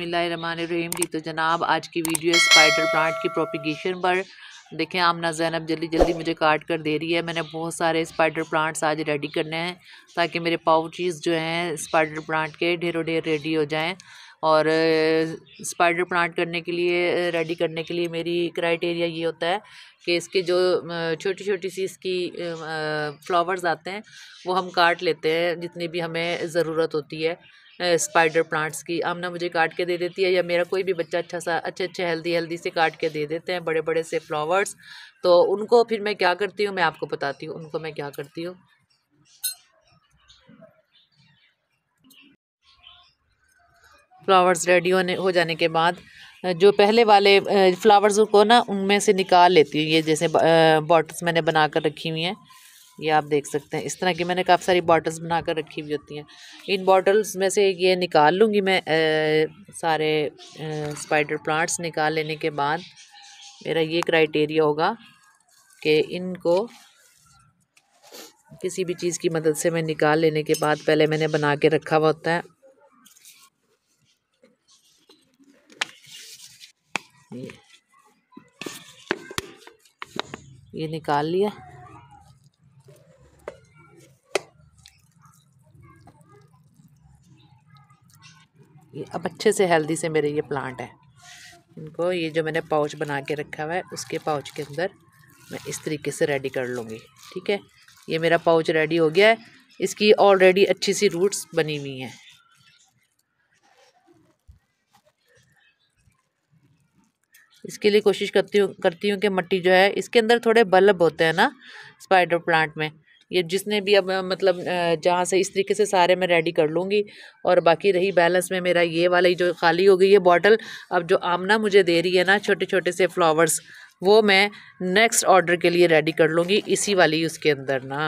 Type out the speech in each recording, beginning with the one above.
बसमीम जी तो जनाब आज की वीडियो स्पाइडर प्लांट की प्रोपिगेशन पर देखें आमना जैनब जल्दी जल्दी मुझे काट कर दे रही है मैंने बहुत सारे स्पाइडर प्लांट्स आज रेडी करने हैं ताकि मेरे पाउचीज़ जो हैं स्पाइडर प्लांट के ढेरों ढेर रेडी हो जाएं और स्पाइडर प्लांट करने के लिए रेडी करने के लिए मेरी क्राइटेरिया ये होता है कि इसके जो छोटी छोटी सी इसकी फ्लावर्स आते हैं वो हम काट लेते हैं जितनी भी हमें ज़रूरत होती है स्पाइडर प्लांट्स की आमना मुझे काट के दे देती है या मेरा कोई भी बच्चा अच्छा सा अच्छे अच्छे हेल्दी हेल्दी से काट के दे देते हैं बड़े बड़े से फ्लावर्स तो उनको फिर मैं क्या करती हूँ मैं आपको बताती हूँ उनको मैं क्या करती हूँ फ्लावर्स रेडी होने हो जाने के बाद जो पहले वाले फ्लावर्स को ना उनमें से निकाल लेती हूँ ये जैसे बॉटल्स मैंने बना कर रखी हुई हैं ये आप देख सकते हैं इस तरह की मैंने काफ़ी सारी बॉटल्स बना कर रखी हुई होती हैं इन बॉटल्स में से ये निकाल लूँगी मैं ए, सारे स्पाइडर प्लांट्स निकाल लेने के बाद मेरा ये क्राइटेरिया होगा कि इनको किसी भी चीज़ की मदद से मैं निकाल लेने के बाद पहले मैंने बना के रखा हुआ होता है ये निकाल लिया ये अब अच्छे से हेल्दी से मेरे ये प्लांट है इनको ये जो मैंने पाउच बना के रखा हुआ है उसके पाउच के अंदर मैं इस तरीके से रेडी कर लूँगी ठीक है ये मेरा पाउच रेडी हो गया है इसकी ऑलरेडी अच्छी सी रूट्स बनी हुई हैं इसके लिए कोशिश करती हूँ करती हूँ कि मट्टी जो है इसके अंदर थोड़े बल्ब होते हैं ना स्पाइडर प्लांट में ये जिसने भी अब मतलब जहाँ से इस तरीके से सारे मैं रेडी कर लूँगी और बाकी रही बैलेंस में मेरा ये वाला जो खाली हो गई है बॉटल अब जो आमना मुझे दे रही है ना छोटे छोटे से फ्लावर्स वो मैं नेक्स्ट ऑर्डर के लिए रेडी कर लूँगी इसी वाली उसके अंदर ना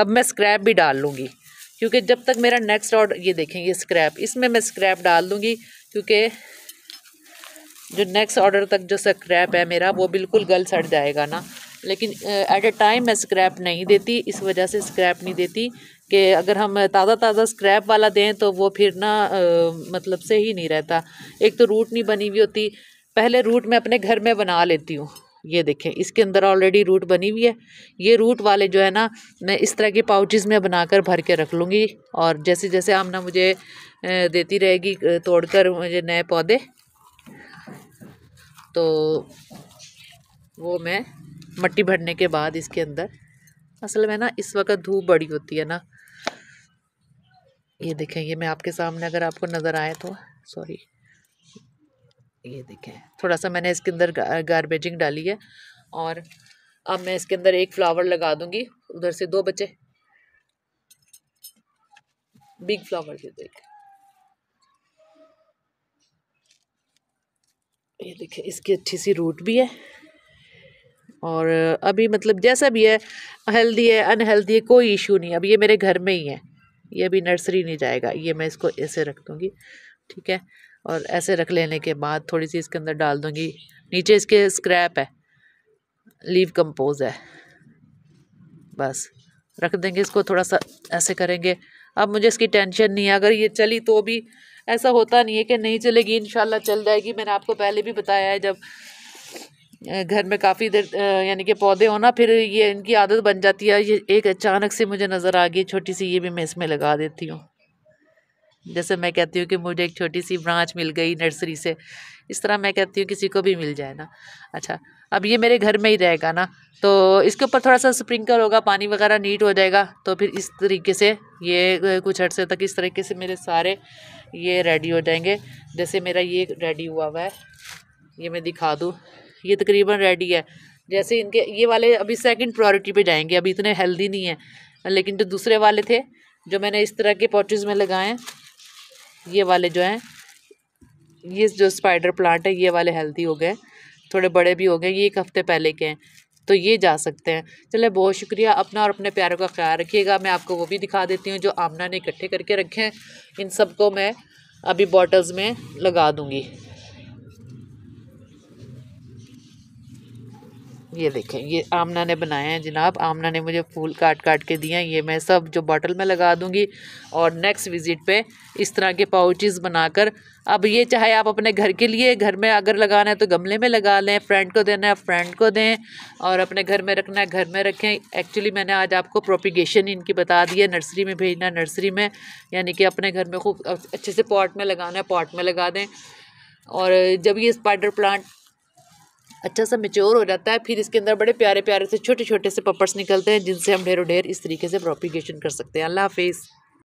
अब मैं स्क्रैप भी डाल लूँगी क्योंकि जब तक मेरा नेक्स्ट ऑर्डर ये देखेंगे स्क्रैप इसमें मैं स्क्रैप डाल दूँगी क्योंकि जो नेक्स्ट ऑर्डर तक जो स्क्रैप है मेरा वो बिल्कुल गल सड़ जाएगा ना लेकिन एट ए टाइम मैं स्क्रैप नहीं देती इस वजह से स्क्रैप नहीं देती कि अगर हम ताज़ा ताज़ा स्क्रैप वाला दें तो वो फिर ना आ, मतलब से ही नहीं रहता एक तो रूट नहीं बनी हुई होती पहले रूट मैं अपने घर में बना लेती हूँ ये देखें इसके अंदर ऑलरेडी रूट बनी हुई है ये रूट वाले जो है ना मैं इस तरह के पाउचेज़ में बनाकर भर के रख लूँगी और जैसे जैसे ना मुझे देती रहेगी तोड़कर मुझे नए पौधे तो वो मैं मट्टी भरने के बाद इसके अंदर असल में ना इस वक्त धूप बड़ी होती है ना ये देखें ये मैं आपके सामने अगर आपको नज़र आए तो सॉरी ये देखें थोड़ा सा मैंने इसके अंदर गारबेजिंग डाली है और अब मैं इसके अंदर एक फ्लावर लगा दूंगी उधर से दो बच्चे बिग फ्लावर ये देख ये देखें इसकी अच्छी सी रूट भी है और अभी मतलब जैसा भी है हेल्दी है अनहेल्दी है कोई इशू नहीं अब ये मेरे घर में ही है ये अभी नर्सरी नहीं जाएगा ये मैं इसको ऐसे रख दूँगी ठीक है और ऐसे रख लेने के बाद थोड़ी सी इसके अंदर डाल दूँगी नीचे इसके स्क्रैप है लीव कंपोज है बस रख देंगे इसको थोड़ा सा ऐसे करेंगे अब मुझे इसकी टेंशन नहीं है अगर ये चली तो भी ऐसा होता नहीं है कि नहीं चलेगी इन चल जाएगी मैंने आपको पहले भी बताया है जब घर में काफ़ी देर यानी कि पौधे होना फिर ये इनकी आदत बन जाती है ये एक अचानक से मुझे नज़र आ गई छोटी सी ये भी मैं इसमें लगा देती हूँ जैसे मैं कहती हूँ कि मुझे एक छोटी सी ब्रांच मिल गई नर्सरी से इस तरह मैं कहती हूँ किसी को भी मिल जाए ना अच्छा अब ये मेरे घर में ही रहेगा ना तो इसके ऊपर थोड़ा सा स्प्रिंकल होगा पानी वगैरह नीट हो जाएगा तो फिर इस तरीके से ये कुछ अर्से तक इस तरीके से मेरे सारे ये रेडी हो जाएंगे जैसे मेरा ये रेडी हुआ हुआ है ये मैं दिखा दूँ ये तकरीबन रेडी है जैसे इनके ये वाले अभी सेकंड प्रायोरिटी पे जाएंगे अभी इतने हेल्दी नहीं है लेकिन जो दूसरे वाले थे जो मैंने इस तरह के पॉचेज में लगाए हैं ये वाले जो हैं ये जो स्पाइडर प्लांट है ये वाले हेल्दी हो गए थोड़े बड़े भी हो गए ये एक हफ़्ते पहले के हैं तो ये जा सकते हैं चले बहुत शुक्रिया अपना और अपने प्यारों का ख्याल रखिएगा मैं आपको वो भी दिखा देती हूँ जो आमना ने इकट्ठे करके रखे हैं इन सबको मैं अभी बॉटल्स में लगा दूँगी ये देखें ये आमना ने बनाया है जनाब आमना ने मुझे फूल काट काट के दिए हैं ये मैं सब जो बॉटल में लगा दूंगी और नेक्स्ट विज़िट पे इस तरह के पाउचेज़ बनाकर अब ये चाहे आप अपने घर के लिए घर में अगर लगाना है तो गमले में लगा लें फ्रेंड को देना है फ्रेंड को दें और अपने घर में रखना है घर में रखें एक्चुअली मैंने आज आपको प्रोपिगेशन इनकी बता दी है नर्सरी में भेजना नर्सरी में यानी कि अपने घर में खूब अच्छे से पॉट में लगाना है पॉट में लगा दें और जब ये स्पाइडर प्लांट अच्छा सा मेच्योर हो जाता है फिर इसके अंदर बड़े प्यारे प्यारे से छोटे छोटे से पपर्स निकलते हैं जिनसे हम ढेरों ढेर इस तरीके से प्रोपिगेशन कर सकते हैं अल्लाह हाफिज़